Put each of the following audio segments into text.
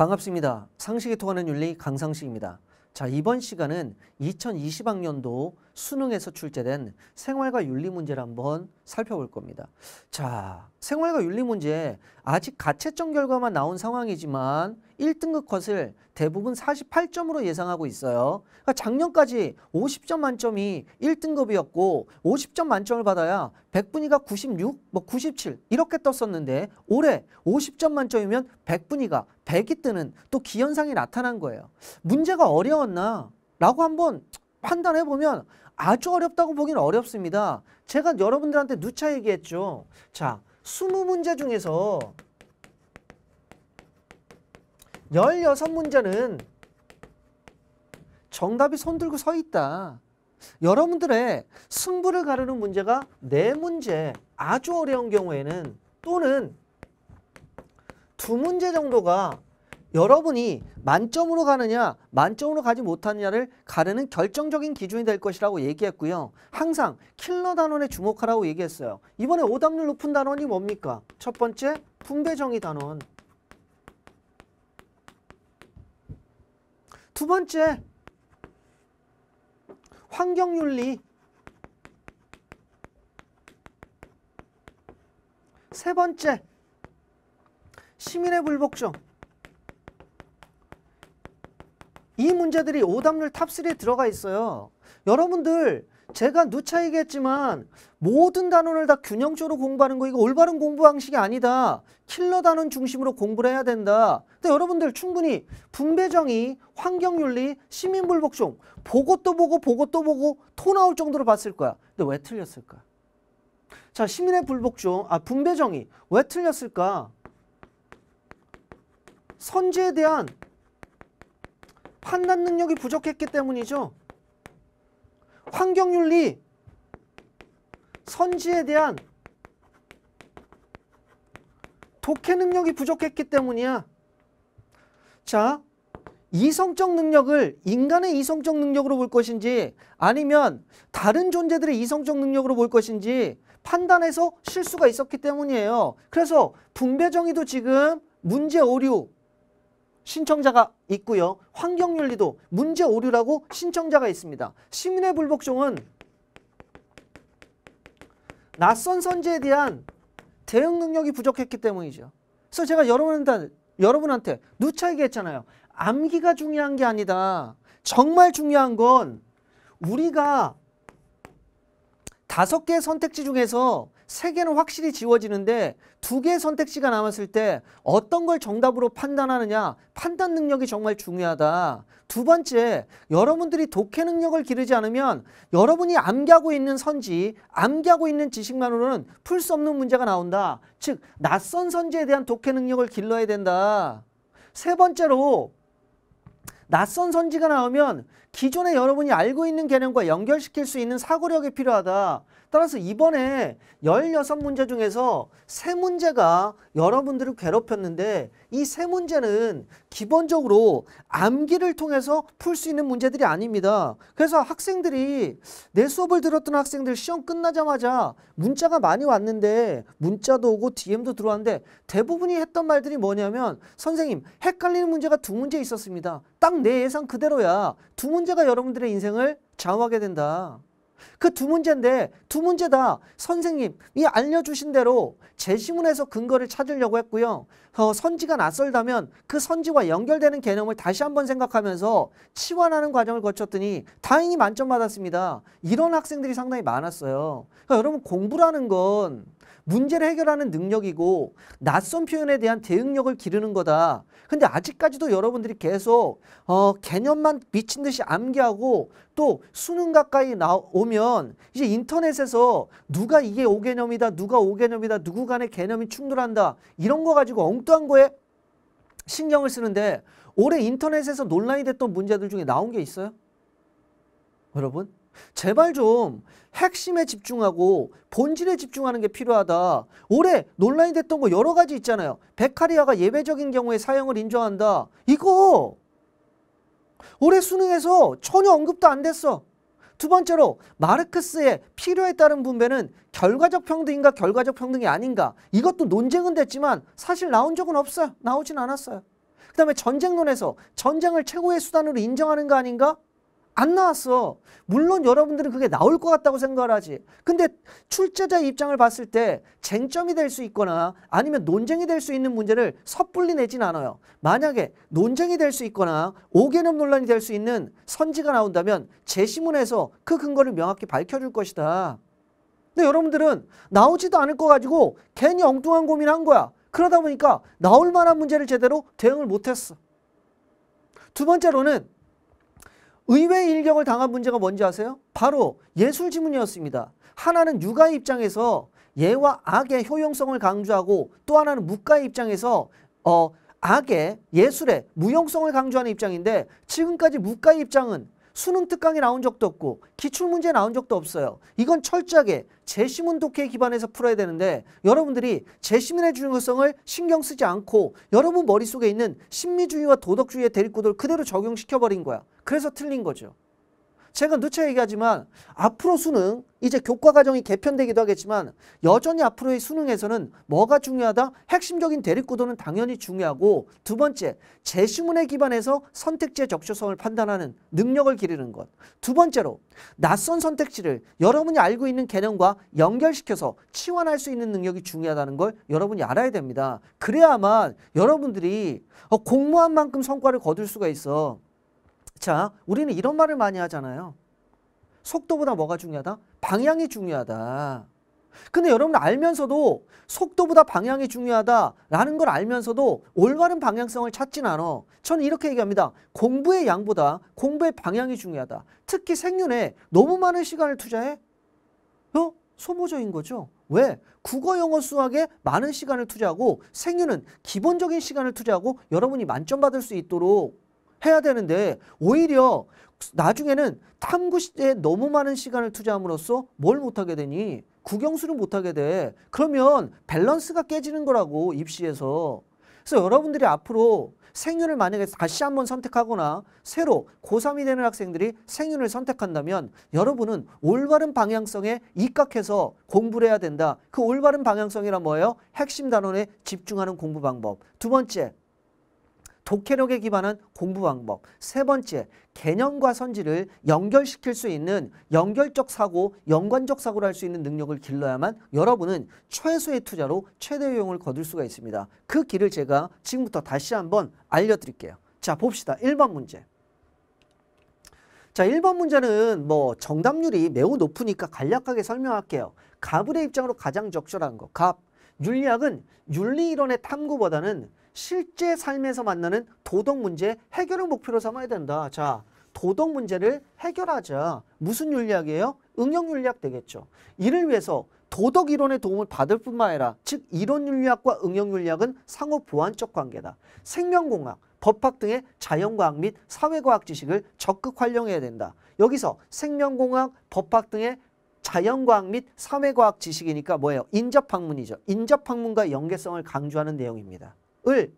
반갑습니다. 상식에 통하는 윤리 강상식입니다. 자, 이번 시간은 2020학년도 수능에서 출제된 생활과 윤리 문제를 한번 살펴볼 겁니다. 자, 생활과 윤리 문제 아직 가채점 결과만 나온 상황이지만 1등급 컷을 대부분 48점으로 예상하고 있어요. 그러니까 작년까지 50점 만점이 1등급이었고 50점 만점을 받아야 1 0 0분위가 96, 뭐 97 이렇게 떴었는데 올해 50점 만점이면 1 0 0분위가 백기 뜨는 또 기현상이 나타난 거예요. 문제가 어려웠나? 라고 한번 판단해 보면 아주 어렵다고 보기는 어렵습니다. 제가 여러분들한테 누차 얘기했죠. 자, 20문제 중에서 16문제는 정답이 손들고 서 있다. 여러분들의 승부를 가르는 문제가 4문제 아주 어려운 경우에는 또는 두 문제 정도가 여러분이 만점으로 가느냐 만점으로 가지 못하느냐를 가르는 결정적인 기준이 될 것이라고 얘기했고요. 항상 킬러 단원에 주목하라고 얘기했어요. 이번에 오답률 높은 단원이 뭡니까? 첫 번째 분배정의 단원 두 번째 환경윤리 세 번째 시민의 불복종 문제들이 오답률 탑3에 들어가 있어요. 여러분들 제가 누차 얘기했지만 모든 단원을 다 균형적으로 공부하는 거 이거 올바른 공부 방식이 아니다. 킬러 단원 중심으로 공부를 해야 된다. 근데 여러분들 충분히 분배정의, 환경윤리, 시민불복종 보고 또 보고 보고 또 보고 토 나올 정도로 봤을 거야. 근데 왜 틀렸을까? 자 시민의 불복종, 아 분배정의 왜 틀렸을까? 선지에 대한 판단 능력이 부족했기 때문이죠. 환경윤리, 선지에 대한 독해 능력이 부족했기 때문이야. 자, 이성적 능력을 인간의 이성적 능력으로 볼 것인지 아니면 다른 존재들의 이성적 능력으로 볼 것인지 판단해서 실수가 있었기 때문이에요. 그래서 분배정의도 지금 문제 오류 신청자가 있고요. 환경윤리도 문제 오류라고 신청자가 있습니다. 시민의 불복종은 낯선 선지에 대한 대응 능력이 부족했기 때문이죠. 그래서 제가 여러분한테, 여러분한테 누차 얘기했잖아요. 암기가 중요한 게 아니다. 정말 중요한 건 우리가 다섯 개의 선택지 중에서 세 개는 확실히 지워지는데 두 개의 선택지가 남았을 때 어떤 걸 정답으로 판단하느냐 판단 능력이 정말 중요하다. 두 번째, 여러분들이 독해 능력을 기르지 않으면 여러분이 암기하고 있는 선지, 암기하고 있는 지식만으로는 풀 수 없는 문제가 나온다. 즉, 낯선 선지에 대한 독해 능력을 길러야 된다. 세 번째로 낯선 선지가 나오면 기존에 여러분이 알고 있는 개념과 연결시킬 수 있는 사고력이 필요하다. 따라서 이번에 16문제 중에서 3문제가 여러분들을 괴롭혔는데 이3문제는 기본적으로 암기를 통해서 풀 수 있는 문제들이 아닙니다. 그래서 학생들이 내 수업을 들었던 학생들 시험 끝나자마자 문자가 많이 왔는데 문자도 오고 DM도 들어왔는데 대부분이 했던 말들이 뭐냐면 선생님 헷갈리는 문제가 두 문제 있었습니다. 딱 내 예상 그대로야. 두 문제가 여러분들의 인생을 좌우하게 된다. 그두 문제인데 두 문제 다 선생님이 알려주신 대로 제시문에서 근거를 찾으려고 했고요. 어, 선지가 낯설다면 그 선지와 연결되는 개념을 다시 한번 생각하면서 치환하는 과정을 거쳤더니 다행히 만점 받았습니다. 이런 학생들이 상당히 많았어요. 그러니까 여러분 공부라는 건 문제를 해결하는 능력이고 낯선 표현에 대한 대응력을 기르는 거다. 근데 아직까지도 여러분들이 계속 어, 개념만 미친 듯이 암기하고 또 수능 가까이 나오면 이제 인터넷에서 누가 이게 5개념이다 누가 5개념이다 누구 간의 개념이 충돌한다 이런 거 가지고 엉뚱한 거에 신경을 쓰는데 올해 인터넷에서 논란이 됐던 문제들 중에 나온 게 있어요? 여러분 제발 좀 핵심에 집중하고 본질에 집중하는 게 필요하다. 올해 논란이 됐던 거 여러 가지 있잖아요. 베카리아가 예외적인 경우에 사형을 인정한다. 이거 올해 수능에서 전혀 언급도 안 됐어. 두 번째로 마르크스의 필요에 따른 분배는 결과적 평등인가 결과적 평등이 아닌가 이것도 논쟁은 됐지만 사실 나온 적은 없어요. 나오진 않았어요. 그 다음에 전쟁론에서 전쟁을 최고의 수단으로 인정하는 거 아닌가? 안 나왔어. 물론 여러분들은 그게 나올 것 같다고 생각을 하지. 근데 출제자 입장을 봤을 때 쟁점이 될 수 있거나 아니면 논쟁이 될 수 있는 문제를 섣불리 내진 않아요. 만약에 논쟁이 될 수 있거나 오개념 논란이 될 수 있는 선지가 나온다면 재심문에서 그 근거를 명확히 밝혀줄 것이다. 근데 여러분들은 나오지도 않을 거 가지고 괜히 엉뚱한 고민을 한 거야. 그러다 보니까 나올 만한 문제를 제대로 대응을 못했어. 두 번째로는 의외의 일격을 당한 문제가 뭔지 아세요? 바로 예술 지문이었습니다. 하나는 육아의 입장에서 예와 악의 효용성을 강조하고 또 하나는 무가의 입장에서 어, 악의 예술의 무용성을 강조하는 입장인데 지금까지 무가의 입장은 수능 특강이 나온 적도 없고 기출문제 나온 적도 없어요. 이건 철저하게 재심문 독해에 기반해서 풀어야 되는데 여러분들이 재심문의 중요성을 신경 쓰지 않고 여러분 머릿속에 있는 심리주의와 도덕주의의 대립구도를 그대로 적용시켜버린 거야. 그래서 틀린 거죠. 제가 누차 얘기하지만 앞으로 수능 이제 교과 과정이 개편되기도 하겠지만 여전히 앞으로의 수능에서는 뭐가 중요하다? 핵심적인 대립구도는 당연히 중요하고 두 번째 제시문에 기반해서 선택지의 적절성을 판단하는 능력을 기르는 것. 두 번째로 낯선 선택지를 여러분이 알고 있는 개념과 연결시켜서 치환할 수 있는 능력이 중요하다는 걸 여러분이 알아야 됩니다. 그래야만 여러분들이 어, 공무한 만큼 성과를 거둘 수가 있어. 자, 우리는 이런 말을 많이 하잖아요. 속도보다 뭐가 중요하다? 방향이 중요하다. 근데 여러분 알면서도 속도보다 방향이 중요하다라는 걸 알면서도 올바른 방향성을 찾진 않아. 저는 이렇게 얘기합니다. 공부의 양보다 공부의 방향이 중요하다. 특히 생윤에 너무 많은 시간을 투자해? 어? 소모적인 거죠. 왜? 국어, 영어, 수학에 많은 시간을 투자하고 생윤은 기본적인 시간을 투자하고 여러분이 만점 받을 수 있도록 해야 되는데 오히려 나중에는 탐구 시에 너무 많은 시간을 투자함으로써 뭘 못하게 되니 국영수를 못하게 돼. 그러면 밸런스가 깨지는 거라고 입시에서. 그래서 여러분들이 앞으로 생윤을 만약에 다시 한번 선택하거나 새로 고3이 되는 학생들이 생윤을 선택한다면 여러분은 올바른 방향성에 입각해서 공부를 해야 된다. 그 올바른 방향성이란 뭐예요? 핵심 단원에 집중하는 공부 방법. 두 번째, 독해력에 기반한 공부 방법. 세 번째, 개념과 선지를 연결시킬 수 있는 연결적 사고, 연관적 사고를 할 수 있는 능력을 길러야만 여러분은 최소의 투자로 최대의 용을 거둘 수가 있습니다. 그 길을 제가 지금부터 다시 한번 알려드릴게요. 자, 봅시다. 1번 문제. 자, 1번 문제는 뭐 정답률이 매우 높으니까 간략하게 설명할게요. 가브의 입장으로 가장 적절한 거. 갑. 윤리학은 윤리이론의 탐구보다는 실제 삶에서 만나는 도덕 문제 해결을 목표로 삼아야 된다. 자, 도덕 문제를 해결하자. 무슨 윤리학이에요? 응용 윤리학 되겠죠. 이를 위해서 도덕 이론의 도움을 받을 뿐만 아니라 즉 이론 윤리학과 응용 윤리학은 상호 보완적 관계다. 생명공학, 법학 등의 자연과학 및 사회과학 지식을 적극 활용해야 된다. 여기서 생명공학, 법학 등의 자연과학 및 사회과학 지식이니까 뭐예요? 인접학문이죠. 인접학문과 연계성을 강조하는 내용입니다. 을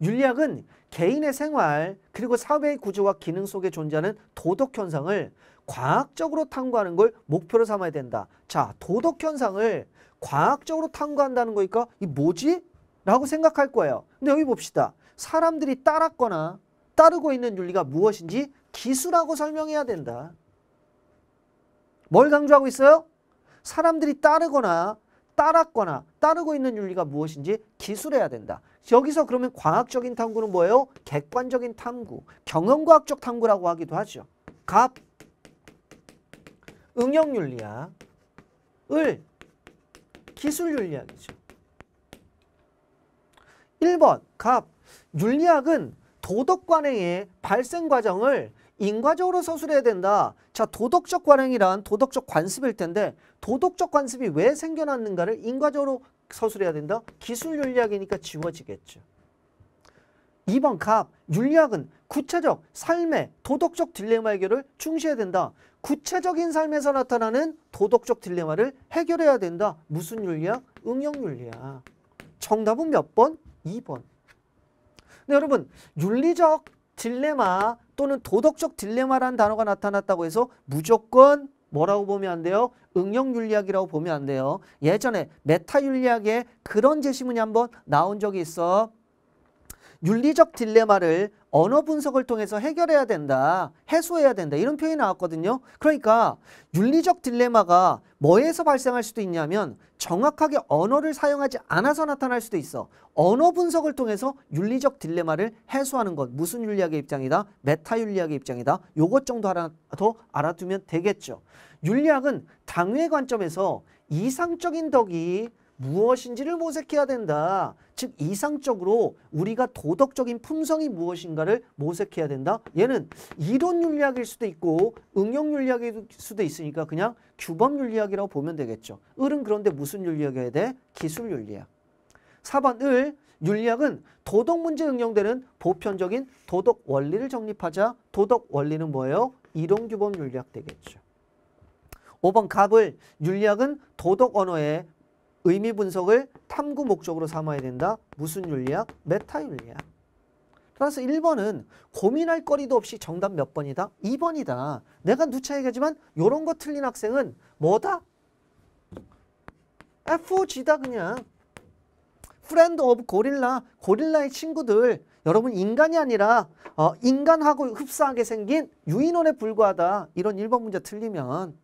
윤리학은 개인의 생활 그리고 사회의 구조와 기능 속에 존재하는 도덕 현상을 과학적으로 탐구하는 걸 목표로 삼아야 된다. 자, 도덕 현상을 과학적으로 탐구한다는 거니까 이 뭐지? 라고 생각할 거예요. 근데 여기 봅시다. 사람들이 따랐거나 따르고 있는 윤리가 무엇인지 기수라고 설명해야 된다. 뭘 강조하고 있어요? 사람들이 따르거나 따랐거나 따르고 있는 윤리가 무엇인지 기술해야 된다. 여기서 그러면 과학적인 탐구는 뭐예요? 객관적인 탐구, 경험과학적 탐구라고 하기도 하죠. 갑, 응용윤리학, 을, 기술윤리학이죠. 1번, 갑, 윤리학은 도덕관행의 발생 과정을 인과적으로 서술해야 된다. 자, 도덕적 관행이란 도덕적 관습일 텐데 도덕적 관습이 왜 생겨났는가를 인과적으로 서술해야 된다. 기술 윤리학이니까 지워지겠죠. 2번 갑, 윤리학은 구체적 삶의 도덕적 딜레마 해결을 중시해야 된다. 구체적인 삶에서 나타나는 도덕적 딜레마를 해결해야 된다. 무슨 윤리학? 응용윤리학. 정답은 몇 번? 2번. 네, 여러분 윤리적 딜레마 또는 도덕적 딜레마라는 단어가 나타났다고 해서 무조건 뭐라고 보면 안 돼요? 응용윤리학이라고 보면 안 돼요. 예전에 메타윤리학에 그런 제시문이 한번 나온 적이 있어. 윤리적 딜레마를 언어 분석을 통해서 해결해야 된다, 해소해야 된다 이런 표현이 나왔거든요. 그러니까 윤리적 딜레마가 뭐에서 발생할 수도 있냐면 정확하게 언어를 사용하지 않아서 나타날 수도 있어. 언어 분석을 통해서 윤리적 딜레마를 해소하는 것. 무슨 윤리학의 입장이다? 메타 윤리학의 입장이다. 요것 정도 하나 더 알아두면 되겠죠. 윤리학은 당위의 관점에서 이상적인 덕이 무엇인지를 모색해야 된다. 즉 이상적으로 우리가 도덕적인 품성이 무엇인가를 모색해야 된다. 얘는 이론 윤리학일 수도 있고 응용 윤리학일 수도 있으니까 그냥 규범 윤리학이라고 보면 되겠죠. 을은 그런데 무슨 윤리학이어야 돼? 기술 윤리학. 4번 을 윤리학은 도덕 문제 응용되는 보편적인 도덕 원리를 정립하자. 도덕 원리는 뭐예요? 이론 규범 윤리학 되겠죠. 5번 갑을 윤리학은 도덕 언어의 의미 분석을 탐구 목적으로 삼아야 된다. 무슨 윤리학? 메타 윤리학. 따라서 1번은 고민할 거리도 없이 정답 몇 번이다? 2번이다. 내가 누차 얘기하지만 이런 거 틀린 학생은 뭐다? FOG다 그냥. 프렌드 오브 고릴라, 고릴라의 친구들. 여러분 인간이 아니라 어, 인간하고 흡사하게 생긴 유인원에 불과하다. 이런 1번 문제 틀리면